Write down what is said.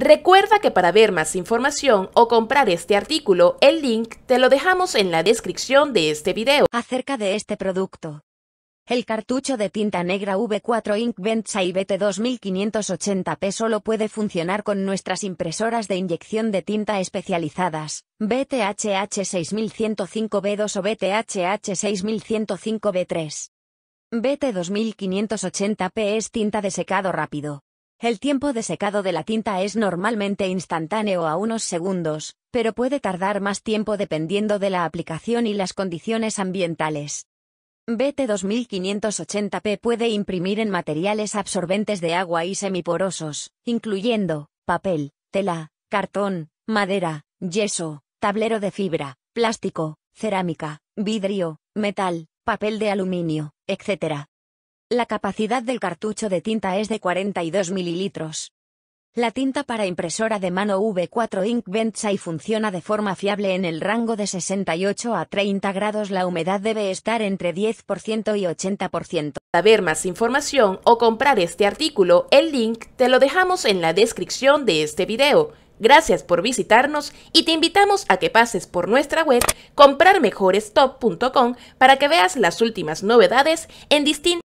Recuerda que para ver más información o comprar este artículo, el link te lo dejamos en la descripción de este video. Acerca de este producto. El cartucho de tinta negra V4 Ink y BT 2580p solo puede funcionar con nuestras impresoras de inyección de tinta especializadas, BTHH 6105B2 o BTHH 6105B3. BT 2580p es tinta de secado rápido, el tiempo de secado de la tinta es normalmente instantáneo a unos segundos, pero puede tardar más tiempo dependiendo de la aplicación y las condiciones ambientales. BT2580P puede imprimir en materiales absorbentes de agua y semiporosos, incluyendo papel, tela, cartón, madera, yeso, tablero de fibra, plástico, cerámica, vidrio, metal, papel de aluminio, etc. La capacidad del cartucho de tinta es de 42 mililitros. La tinta para impresora de mano V4 Ink y funciona de forma fiable en el rango de 68 a 30 grados. La humedad debe estar entre 10% y 80%. Para ver más información o comprar este artículo, el link te lo dejamos en la descripción de este video. Gracias por visitarnos y te invitamos a que pases por nuestra web comprarmejorestop.com para que veas las últimas novedades en distintos